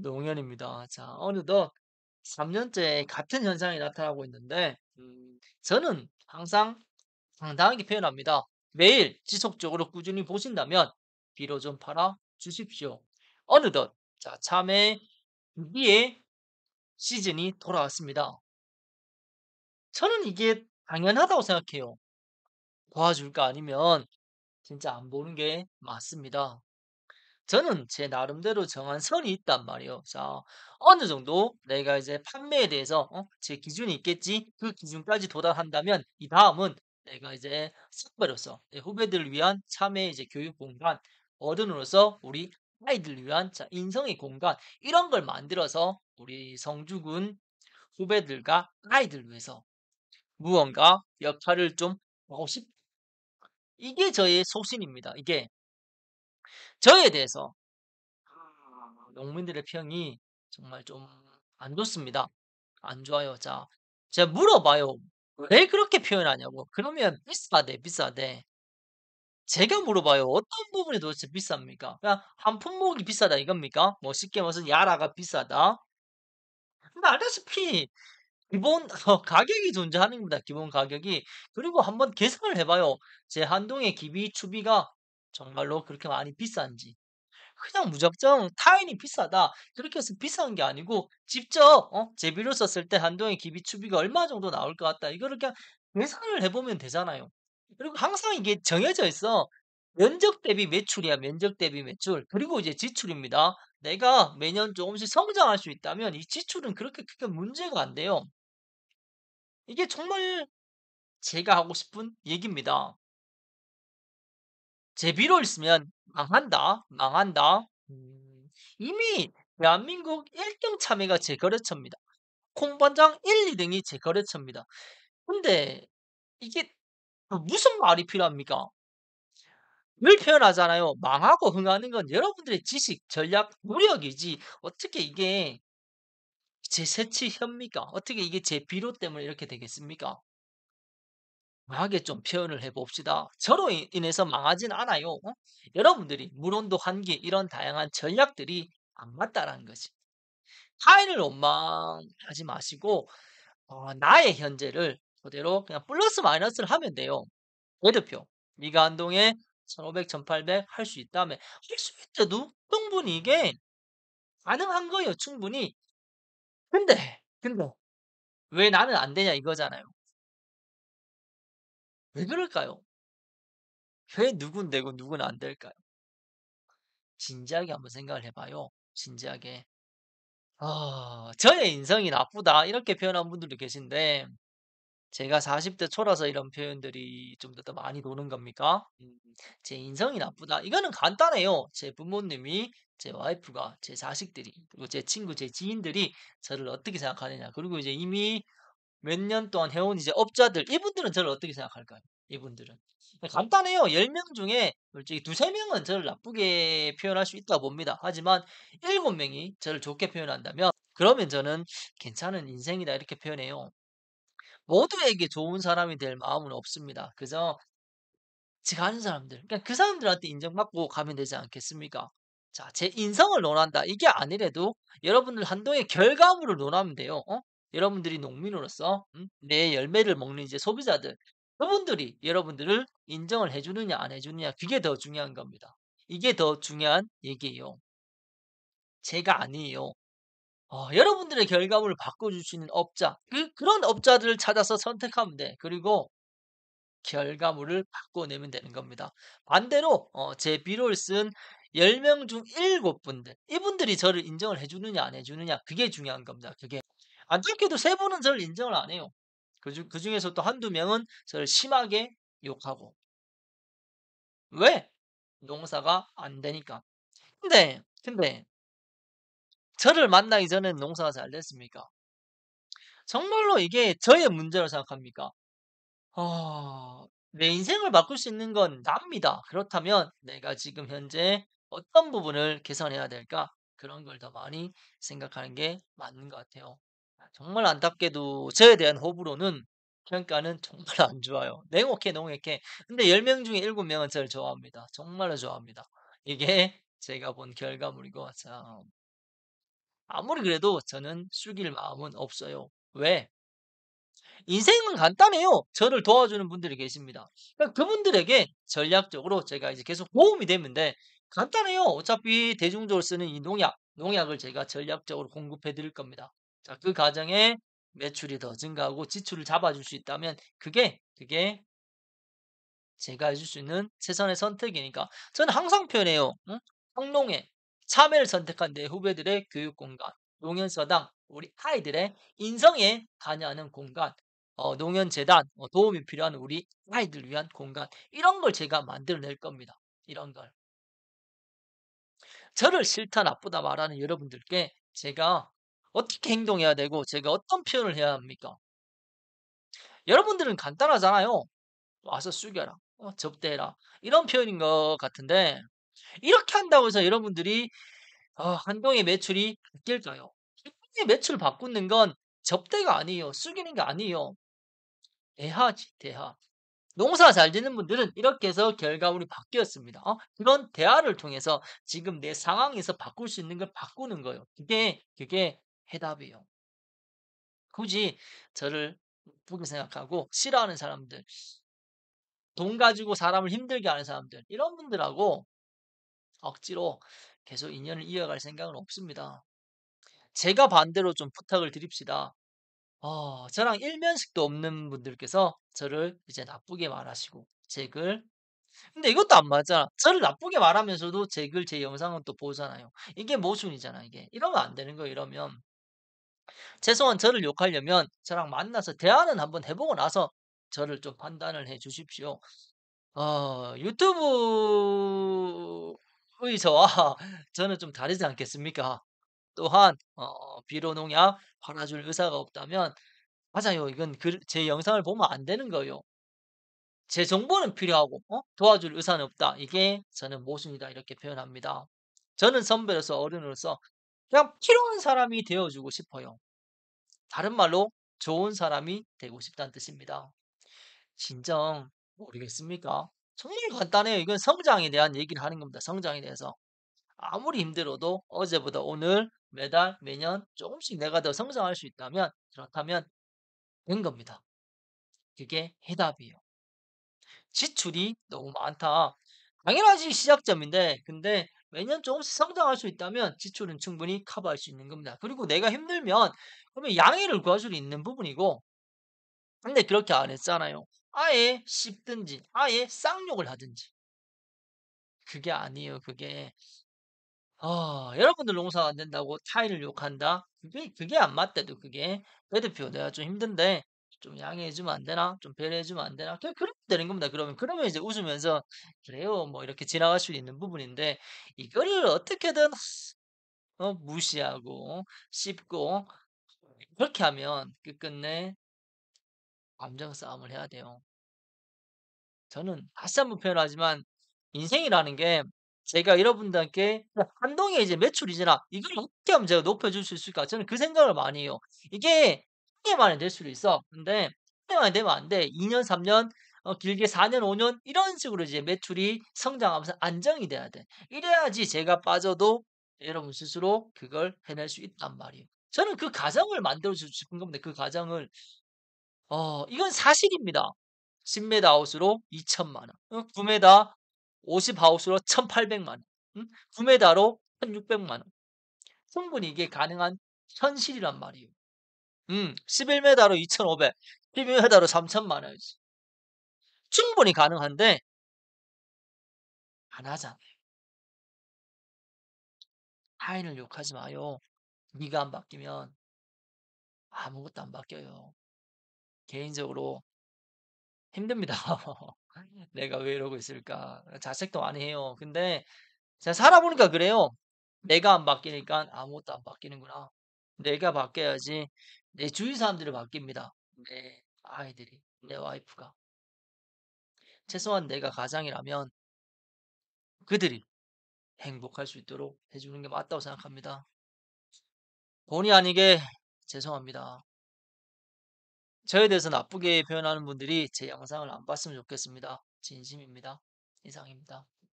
농현입니다. 자, 어느덧 3년째 같은 현상이 나타나고 있는데, 음, 저는 항상 당당하게 표현합니다. 매일 지속적으로 꾸준히 보신다면 비로좀 팔아 주십시오. 어느덧 자, 참외 위기의 시즌이 돌아왔습니다. 저는 이게 당연하다고 생각해요. 도와줄 거 아니면 진짜 안 보는 게 맞습니다. 저는 제 나름대로 정한 선이 있단 말이에요. 자, 어느 정도 내가 이제 판매에 대해서 어? 제 기준이 있겠지. 그 기준까지 도달한다면 이 다음은 내가 이제 선배로서 후배들을 위한 참여 이제 교육 공간, 어른으로서 우리 아이들을 위한 자, 인성의 공간 이런 걸 만들어서 우리 성주군 후배들과 아이들 위해서 무언가 역할을 좀 하고 싶. 이게 저의 소신입니다. 이게 저에 대해서 아. 농민들의 평이 정말 좀 안 좋습니다. 안 좋아요. 자, 제가 물어봐요. 왜 그렇게 표현하냐고. 그러면 비싸대, 비싸대. 제가 물어봐요. 어떤 부분이 도대체 비쌉니까? 그냥 한 품목이 비싸다 이겁니까? 뭐 쉽게 말해서 야라가 비싸다. 근데 알다시피 기본 어, 가격이 존재하는 겁니다. 기본 가격이. 그리고 한번 계산을 해봐요. 제 한동의 기비, 추비가 정말로 그렇게 많이 비싼지. 그냥 무작정 타인이 비싸다 그렇게 해서 비싼 게 아니고 직접 어? 제비로 썼을 때 한동의 기비 추비가 얼마 정도 나올 것 같다 이거를 그냥 계산을 해보면 되잖아요. 그리고 항상 이게 정해져 있어. 면적 대비 매출이야 면적 대비 매출 그리고 이제 지출입니다. 내가 매년 조금씩 성장할 수 있다면 이 지출은 그렇게 크게 문제가 안 돼요. 이게 정말 제가 하고 싶은 얘기입니다. 제비로 있으면 망한다, 망한다. 음, 이미 대한민국 1등 참외가 제 거래처입니다. 콩반장 1, 2등이 제 거래처입니다. 근데 이게 그 무슨 말이 필요합니까? 늘 표현하잖아요. 망하고 흥하는 건 여러분들의 지식, 전략, 노력이지 어떻게 이게 제 세치 협니까? 어떻게 이게 제비로 때문에 이렇게 되겠습니까? 강하게 좀 표현을 해봅시다. 저로 인해서 망하진 않아요. 어? 여러분들이 물온도 환기 이런 다양한 전략들이 안 맞다라는 거지. 타인을 원망하지 마시고 어, 나의 현재를 그대로 그냥 플러스 마이너스를 하면 돼요. 대대표 미간동에 1500, 1800 할 수 있다면 할 수 있대도 충분히 이게 가능한 거예요. 충분히. 근데 근데 왜 나는 안 되냐 이거잖아요. 왜 그럴까요? 왜 누군 되고 누군 안 될까요? 진지하게 한번 생각을 해봐요. 진지하게. 아, 저의 인성이 나쁘다. 이렇게 표현한 분들도 계신데, 제가 40대 초라서 이런 표현들이 좀 더 많이 도는 겁니까? 음. 제 인성이 나쁘다. 이거는 간단해요. 제 부모님이, 제 와이프가, 제 자식들이, 그리고 제 친구, 제 지인들이 저를 어떻게 생각하느냐. 그리고 이제 이미 몇년 동안 해온 이제 업자들 이분들은 저를 어떻게 생각할까요? 이분들은 네, 네. 간단해요. 10명 중에 솔직히 두세 명은 저를 나쁘게 표현할 수 있다고 봅니다. 하지만 7명이 저를 좋게 표현한다면 그러면 저는 괜찮은 인생이다 이렇게 표현해요. 모두에게 좋은 사람이 될 마음은 없습니다. 그죠 지가 하는 사람들, 그그 그러니까 사람들한테 인정받고 가면 되지 않겠습니까? 자, 제 인성을 논한다. 이게 아니래도 여러분들 한동의 결과물을 논하면 돼요. 어? 여러분들이 농민으로서 음, 내 열매를 먹는 이제 소비자들 그분들이 여러분들을 인정을 해주느냐 안 해주느냐 그게 더 중요한 겁니다. 이게 더 중요한 얘기예요. 제가 아니에요. 어, 여러분들의 결과물을 바꿔줄 수 있는 업자 그, 그런 업자들을 찾아서 선택하면 돼. 그리고 결과물을 바꿔내면 되는 겁니다. 반대로 어, 제 비로를 쓴 10명 중 7분들 이분들이 저를 인정을 해주느냐 안 해주느냐 그게 중요한 겁니다. 그게 안타깝게도 세 분은 저를 인정을 안 해요. 그, 그 중에서 또 한두 명은 저를 심하게 욕하고. 왜? 농사가 안 되니까. 근데, 근데, 저를 만나기 전에 농사가 잘 됐습니까? 정말로 이게 저의 문제로 생각합니까? 어, 내 인생을 바꿀 수 있는 건 납니다. 그렇다면 내가 지금 현재 어떤 부분을 개선해야 될까? 그런 걸 더 많이 생각하는 게 맞는 것 같아요. 정말 안타깝게도 저에 대한 호불호는 평가는 정말 안 좋아요. 냉혹해, 냉혹해. 근데 10명 중에 7명은 저를 좋아합니다. 정말로 좋아합니다. 이게 제가 본 결과물이고, 참. 아무리 그래도 저는 숙일 마음은 없어요. 왜? 인생은 간단해요. 저를 도와주는 분들이 계십니다. 그러니까 그분들에게 전략적으로 제가 이제 계속 보험이 되는데 간단해요. 어차피 대중적으로 쓰는 이 농약, 농약을 제가 전략적으로 공급해 드릴 겁니다. 자, 그과정에 매출이 더 증가하고 지출을 잡아줄 수 있다면 그게 그게 제가 해줄 수 있는 최선의 선택이니까 저는 항상 표현해요. 응? 성농에 참여를 선택한 내 후배들의 교육 공간, 농현서당, 우리 아이들의 인성에 관여하는 공간, 어, 농현재단, 어, 도움이 필요한 우리 아이들 위한 공간 이런 걸 제가 만들어낼 겁니다. 이런 걸. 저를 싫다 나쁘다 말하는 여러분들께 제가 어떻게 행동해야 되고 제가 어떤 표현을 해야 합니까? 여러분들은 간단하잖아요. 와서 숙여라. 어, 접대해라. 이런 표현인 것 같은데 이렇게 한다고 해서 여러분들이 어, 한동의 매출이 바뀔까요? 한동의 매출 을 바꾸는 건 접대가 아니에요. 숙이는 게 아니에요. 대하지 대하. 농사 잘 짓는 분들은 이렇게 해서 결과물이 바뀌었습니다. 어? 그런 대화를 통해서 지금 내 상황에서 바꿀 수 있는 걸 바꾸는 거예요. 그게 그게 해답이요 굳이 저를 나게 생각하고 싫어하는 사람들, 돈 가지고 사람을 힘들게 하는 사람들, 이런 분들하고 억지로 계속 인연을 이어갈 생각은 없습니다. 제가 반대로 좀 부탁을 드립시다. 어, 저랑 일면식도 없는 분들께서 저를 이제 나쁘게 말하시고 제 글. 근데 이것도 안 맞잖아. 저를 나쁘게 말하면서도 제 글, 제 영상은 또 보잖아요. 이게 모순이잖아, 이게. 이러면 안 되는 거예 이러면. 최소한 저를 욕하려면 저랑 만나서 대화는 한번 해보고 나서 저를 좀 판단을 해 주십시오. 어, 유튜브에서와 저는 좀 다르지 않겠습니까? 또한 어, 비로농약 팔아줄 의사가 없다면 맞아요. 이건 그, 제 영상을 보면 안 되는 거예요. 제 정보는 필요하고 어? 도와줄 의사는 없다. 이게 저는 모순이다 이렇게 표현합니다. 저는 선배로서 어른으로서 그냥 필요한 사람이 되어주고 싶어요. 다른 말로 좋은 사람이 되고 싶다는 뜻입니다. 진정 모르겠습니까? 정말 간단해요. 이건 성장에 대한 얘기를 하는 겁니다. 성장에 대해서. 아무리 힘들어도 어제보다 오늘 매달 매년 조금씩 내가 더 성장할 수 있다면 그렇다면 된 겁니다. 그게 해답이에요. 지출이 너무 많다. 당연하지 시작점인데 근데 매년 조금씩 성장할 수 있다면 지출은 충분히 커버할 수 있는 겁니다. 그리고 내가 힘들면 그러면 양해를 구할 수 있는 부분이고 근데 그렇게 안 했잖아요. 아예 씹든지 아예 쌍욕을 하든지 그게 아니에요. 그게 어, 여러분들 농사가 안 된다고 타인을 욕한다? 그게, 그게 안 맞대도 그게. 배드표 내가 좀 힘든데 좀 양해해주면 안 되나? 좀 배려해주면 안 되나? 그냥 그렇게 되는 겁니다. 그러면, 그러면 이제 웃으면서, 그래요. 뭐 이렇게 지나갈 수 있는 부분인데, 이거를 어떻게든, 어, 무시하고, 씹고, 그렇게 하면 끝끝내 그 감정 싸움을 해야 돼요. 저는 다시 한번 표현하지만, 인생이라는 게, 제가 여러분들께 한동에 이제 매출이잖아. 이걸 어떻게 하면 제가 높여줄 수 있을까? 저는 그 생각을 많이 해요. 이게 1년 0 만에 낼 수도 있어. 근데 1년 0 만에 되면안 돼. 2년, 3년, 어, 길게 4년, 5년 이런 식으로 이제 매출이 성장하면서 안정이 돼야 돼. 이래야지 제가 빠져도 여러분 스스로 그걸 해낼 수 있단 말이에요. 저는 그 가정을 만들어주고 싶은 겁니다. 그 가정을 어 이건 사실입니다. 10m 아웃으로 2천만 원, 9m 50 아웃으로 1,800만 원, 9m로 1,600만 원. 충분히 이게 가능한 현실이란 말이에요. 음, 11m로 2,500, 12m로 3,000만 원이지. 충분히 가능한데 안 하잖아요. 타인을 욕하지 마요. 네가 안 바뀌면 아무것도 안 바뀌어요. 개인적으로 힘듭니다. 내가 왜 이러고 있을까? 자책도 안 해요. 근데 제가 살아보니까 그래요. 내가 안 바뀌니까 아무것도 안 바뀌는구나. 내가 바뀌어야지 내 네, 주위 사람들이 바뀝니다. 내 네, 아이들이, 내 와이프가. 최소한 내가 가장이라면 그들이 행복할 수 있도록 해주는 게 맞다고 생각합니다. 본의 아니게 죄송합니다. 저에 대해서 나쁘게 표현하는 분들이 제 영상을 안 봤으면 좋겠습니다. 진심입니다. 이상입니다.